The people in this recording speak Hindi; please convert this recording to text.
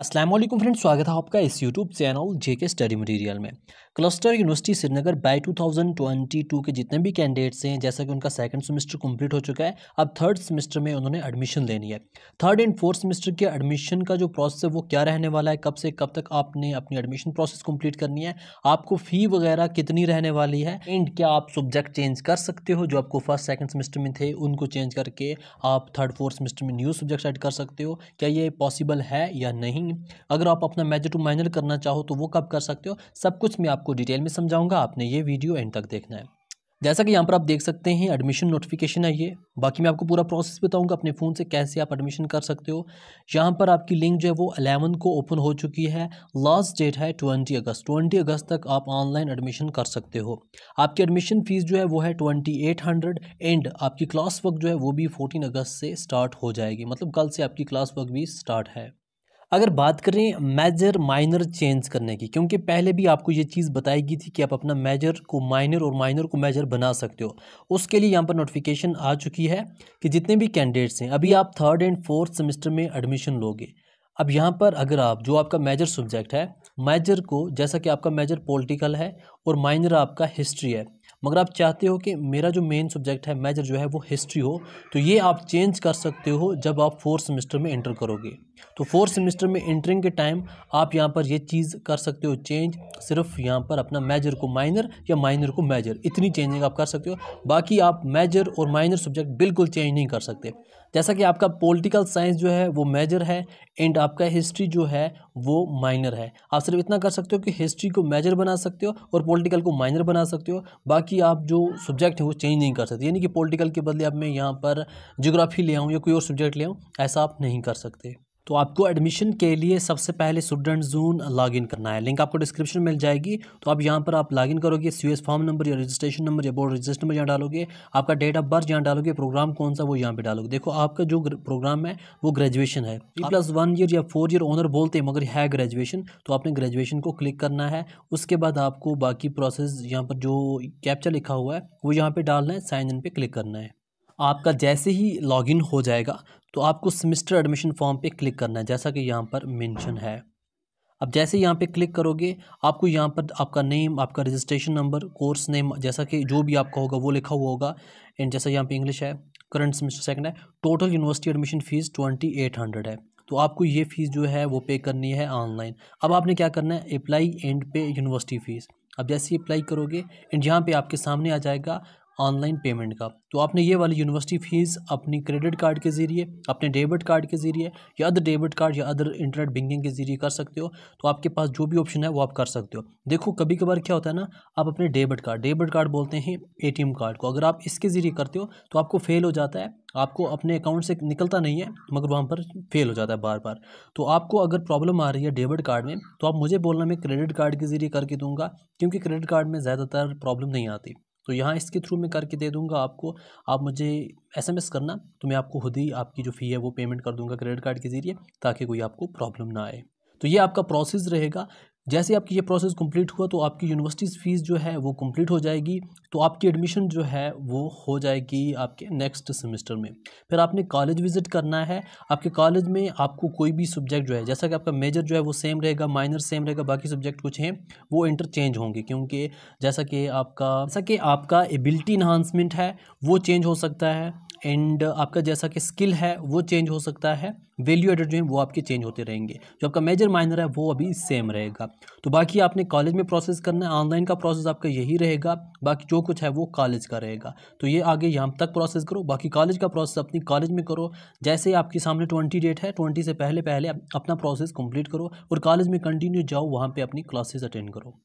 असलम फ्रेंड्स स्वागत है आपका इस YouTube channel JK study material में क्लस्टर यूनिवर्सिटी श्रीनगर बाय 2022 के जितने भी कैंडिडेट्स हैं जैसा कि उनका सेकंड सेमेस्टर कंप्लीट हो चुका है अब थर्ड सेमेस्टर में उन्होंने एडमिशन लेनी है थर्ड एंड फोर्थ सेमेस्टर के एडमिशन का जो प्रोसेस है वो क्या रहने वाला है कब से कब तक आपने अपनी एडमिशन प्रोसेस कम्प्लीट करनी है आपको फ़ी वगैरह कितनी रहने वाली है एंड क्या आप सब्जेक्ट चेंज कर सकते हो जो आपको फर्स्ट सेकेंड सेमेस्टर में थे उनको चेंज करके आप थर्ड फोर्थ सेमेस्टर में न्यू सब्जेक्ट एड कर सकते हो क्या ये पॉसिबल है या नहीं अगर आप अपना मेजर टू माइनर करना चाहो तो वो कब कर सकते हो सब कुछ मैं आपको डिटेल में समझाऊंगा आपने ये वीडियो एंड तक देखना है जैसा कि यहाँ पर आप देख सकते हैं एडमिशन नोटिफिकेशन है ये बाकी मैं आपको पूरा प्रोसेस बताऊंगा अपने फ़ोन से कैसे आप एडमिशन कर सकते हो यहाँ पर आपकी लिंक जो है वो अलेवन को ओपन हो चुकी है लास्ट डेट है ट्वेंटी अगस्त ट्वेंटी अगस्त तक आप ऑनलाइन एडमिशन कर सकते हो आपकी एडमिशन फ़ीस जो है वो है ट्वेंटी एट हंड्रेड एंड आपकी क्लास वर्क जो है वो भी फोर्टीन अगस्त से स्टार्ट हो जाएगी मतलब कल से आपकी क्लास वर्क भी स्टार्ट है अगर बात करें मेजर माइनर चेंज करने की क्योंकि पहले भी आपको ये चीज़ बताई गई थी कि आप अपना मेजर को माइनर और माइनर को मेजर बना सकते हो उसके लिए यहाँ पर नोटिफिकेशन आ चुकी है कि जितने भी कैंडिडेट्स हैं अभी आप थर्ड एंड फोर्थ सेमेस्टर में एडमिशन लोगे अब यहाँ पर अगर आप जो आपका मेजर सब्जेक्ट है मेजर को जैसा कि आपका मेजर पॉलिटिकल है और माइनर आपका हिस्ट्री है मगर आप चाहते हो कि मेरा जो मेन सब्जेक्ट है मेजर जो है वो हिस्ट्री हो तो ये आप चेंज कर सकते हो जब आप फोर्थ सेमेस्टर में एंटर करोगे तो फोर्थ सेमेस्टर में इंटरिंग के टाइम आप यहाँ पर ये चीज़ कर सकते हो चेंज सिर्फ यहाँ पर अपना मेजर को माइनर या माइनर को मेजर इतनी चेंजिंग आप कर सकते हो बाकी आप मेजर और माइनर सब्जेक्ट बिल्कुल चेंज नहीं कर सकते जैसा कि आपका पॉलिटिकल साइंस जो है वो मेजर है एंड आपका हिस्ट्री जो है वो माइनर है आप सिर्फ इतना कर सकते हो कि हिस्ट्री को मेजर बना सकते हो और पॉलिटिकल को माइनर बना सकते हो बाकी आप जो सब्जेक्ट है वो चेंज नहीं कर सकते यानी कि पॉलिटिकल के बदले अब मैं यहाँ पर जोग्राफी ले आऊँ या कोई और सब्जेक्ट ले आऊँ ऐसा आप नहीं कर सकते तो आपको एडमिशन के लिए सबसे पहले स्टूडेंट जून लॉगिन करना है लिंक आपको डिस्क्रिप्शन मिल जाएगी तो आप यहाँ पर आप लॉगिन करोगे सी फॉर्म नंबर या रजिस्ट्रेशन नंबर या बोर्ड रजिस्टर नंबर यहाँ डालोगे आपका डेट ऑफ बर्थ यहाँ डालोगे प्रोग्राम कौन सा वो यहाँ पे डालोगे देखो आपका जो प्रोग्राम है वो ग्रेजुएशन है प्लस वन ईयर या फोर ईयर ऑनर बोलते हैं मगर है ग्रेजुएशन तो आपने ग्रेजुएशन को क्लिक करना है उसके बाद आपको बाकी प्रोसेस यहाँ पर जो कैप्चर लिखा हुआ है वो यहाँ पर डालना है साइन इन पर क्लिक करना है आपका जैसे ही लॉगिन हो जाएगा तो आपको सेमिस्टर एडमिशन फॉर्म पे क्लिक करना है जैसा कि यहाँ पर मेंशन है अब जैसे यहाँ पे क्लिक करोगे आपको यहाँ पर आपका नेम आपका रजिस्ट्रेशन नंबर कोर्स नेम जैसा कि जो भी आपका होगा वो लिखा हुआ होगा एंड जैसा यहाँ पे इंग्लिश है करंट सेमिस्टर सेकंड है total university admission fees twenty eight hundred है तो आपको ये फ़ीस जो है वो पे करनी है ऑनलाइन अब आपने क्या करना है apply and pay university fees अब जैसे ही अप्लाई करोगे एंड यहाँ पे आपके सामने आ जाएगा ऑनलाइन पेमेंट का तो आपने ये वाली यूनिवर्सिटी फ़ीस अपनी क्रेडिट कार्ड के ज़रिए अपने डेबिट कार्ड के ज़रिए या अदर डेबिट कार्ड या अदर इंटरनेट बैंकिंग के ज़रिए कर सकते हो तो आपके पास जो भी ऑप्शन है वो आप कर सकते हो देखो कभी कभार क्या होता है ना आप अपने डेबिट कार्ड डेबिट कार्ड बोलते हैं ए कार्ड को अगर आप इसके ज़रिए करते हो तो आपको फेल हो जाता है आपको अपने अकाउंट से निकलता नहीं है मगर वहाँ पर फेल हो जाता है बार बार तो आपको अगर प्रॉब्लम आ रही है डेबिट कार्ड में तो आप मुझे बोलना मैं क्रेडिट कार्ड के ज़रिए करके दूंगा क्योंकि क्रेडिट कार्ड में ज़्यादातर प्रॉब्लम नहीं आती तो यहाँ इसके थ्रू मैं करके दे दूँगा आपको आप मुझे एसएमएस करना तो मैं आपको खुद ही आपकी जो फ़ी है वो पेमेंट कर दूँगा क्रेडिट कार्ड के ज़रिए ताकि कोई आपको प्रॉब्लम ना आए तो ये आपका प्रोसेस रहेगा जैसे आपकी ये प्रोसेस कंप्लीट हुआ तो आपकी यूनिवर्सिटीज़ फ़ीस जो है वो कंप्लीट हो जाएगी तो आपकी एडमिशन जो है वो हो जाएगी आपके नेक्स्ट सेमेस्टर में फिर आपने कॉलेज विज़िट करना है आपके कॉलेज में आपको कोई भी सब्जेक्ट जो है जैसा कि आपका मेजर जो है वो सेम रहेगा माइनर सेम रहेगा बाकी सब्जेक्ट कुछ हैं वो इंटरचेंज होंगे क्योंकि जैसा कि आपका जैसा कि आपका एबिलिटी इन्हांसमेंट है वो चेंज हो सकता है एंड uh, आपका जैसा कि स्किल है वो चेंज हो सकता है वैल्यू एडेड जो है वो आपके चेंज होते रहेंगे जो आपका मेजर माइनर है वो अभी सेम रहेगा तो बाकी आपने कॉलेज में प्रोसेस करना है ऑनलाइन का प्रोसेस आपका यही रहेगा बाकी जो कुछ है वो कॉलेज का रहेगा तो ये आगे यहाँ तक प्रोसेस करो बाकी कॉलेज का प्रोसेस अपनी कॉलेज में करो जैसे ही आपके सामने ट्वेंटी डेट है ट्वेंटी से पहले पहले अपना प्रोसेस कंप्लीट करो और कॉलेज में कंटिन्यू जाओ वहाँ पर अपनी क्लासेस अटेंड करो